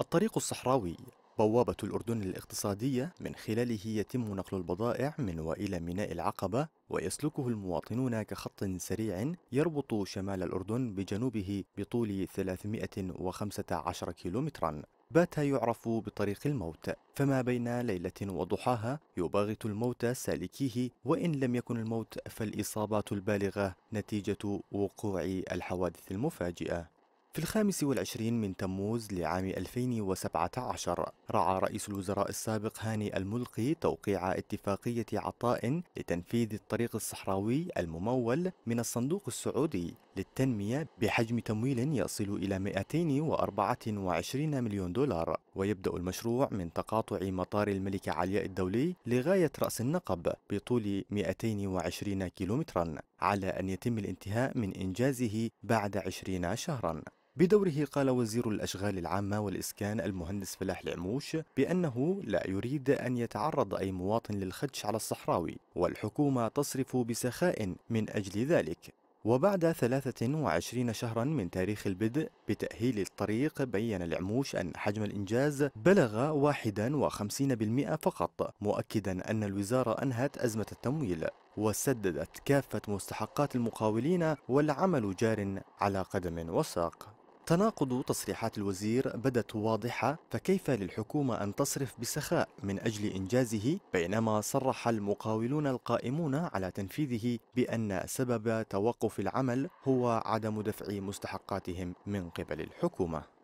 الطريق الصحراوي بوابة الأردن الاقتصادية من خلاله يتم نقل البضائع من وإلى ميناء العقبة ويسلكه المواطنون كخط سريع يربط شمال الأردن بجنوبه بطول 315 كيلومترا بات يعرف بطريق الموت فما بين ليلة وضحاها يباغت الموت سالكيه وإن لم يكن الموت فالإصابات البالغة نتيجة وقوع الحوادث المفاجئة في الخامس والعشرين من تموز لعام 2017 رعى رئيس الوزراء السابق هاني الملقي توقيع اتفاقية عطاء لتنفيذ الطريق الصحراوي الممول من الصندوق السعودي للتنمية بحجم تمويل يصل إلى 224 مليون دولار ويبدأ المشروع من تقاطع مطار الملك علياء الدولي لغاية رأس النقب بطول 220 كيلومترا على أن يتم الانتهاء من إنجازه بعد 20 شهرا بدوره قال وزير الأشغال العامة والإسكان المهندس فلاح العموش بأنه لا يريد أن يتعرض أي مواطن للخدش على الصحراوي والحكومة تصرف بسخاء من أجل ذلك وبعد 23 شهرا من تاريخ البدء بتأهيل الطريق بين العموش أن حجم الإنجاز بلغ 51% فقط مؤكدا أن الوزارة أنهت أزمة التمويل وسددت كافة مستحقات المقاولين والعمل جار على قدم وساق تناقض تصريحات الوزير بدت واضحة فكيف للحكومة أن تصرف بسخاء من أجل إنجازه بينما صرح المقاولون القائمون على تنفيذه بأن سبب توقف العمل هو عدم دفع مستحقاتهم من قبل الحكومة